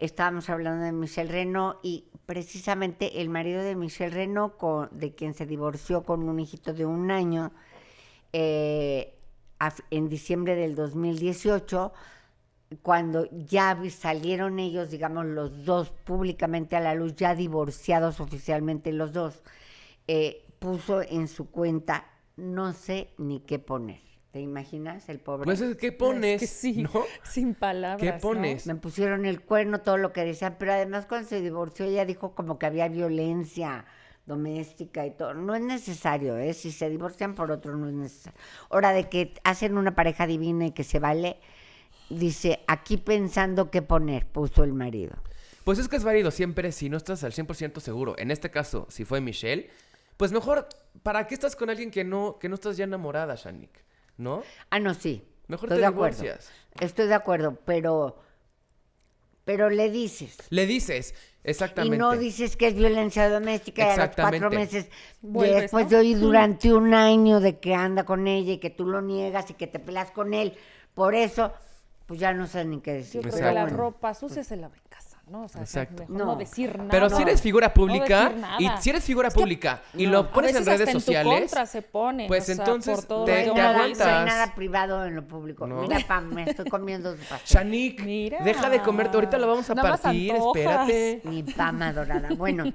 Estábamos hablando de Michelle Reno y precisamente el marido de Michelle Reno, de quien se divorció con un hijito de un año, eh, en diciembre del 2018, cuando ya salieron ellos, digamos, los dos públicamente a la luz, ya divorciados oficialmente los dos, eh, puso en su cuenta, no sé ni qué poner. ¿Te imaginas el pobre? Pues que pones, Sin palabras. ¿Qué pones? Me pusieron el cuerno, todo lo que decían, pero además cuando se divorció ella dijo como que había violencia doméstica y todo. No es necesario, ¿eh? Si se divorcian por otro, no es necesario. Ahora, de que hacen una pareja divina y que se vale, dice, aquí pensando qué poner, puso el marido. Pues es que es válido siempre si no estás al 100% seguro. En este caso, si fue Michelle, pues mejor, ¿para qué estás con alguien que no, que no estás ya enamorada, Shanik? ¿No? Ah, no, sí. Mejor te de divorcias. Estoy de acuerdo, pero. Pero le dices. Le dices, exactamente. Y no dices que es violencia doméstica a los cuatro meses. después de hoy, mm. durante un año de que anda con ella y que tú lo niegas y que te peleas con él. Por eso, pues ya no sé ni qué decir. Yo la ropa sucia se la ¿no? Exacto. no. decir nada. Pero si eres figura pública y si eres figura pública y lo pones en redes sociales, pues entonces No hay nada privado en lo público. Mira, Pam, me estoy comiendo tu Mira. deja de comerte, ahorita lo vamos a partir, espérate. Mi Pam adorada. Bueno.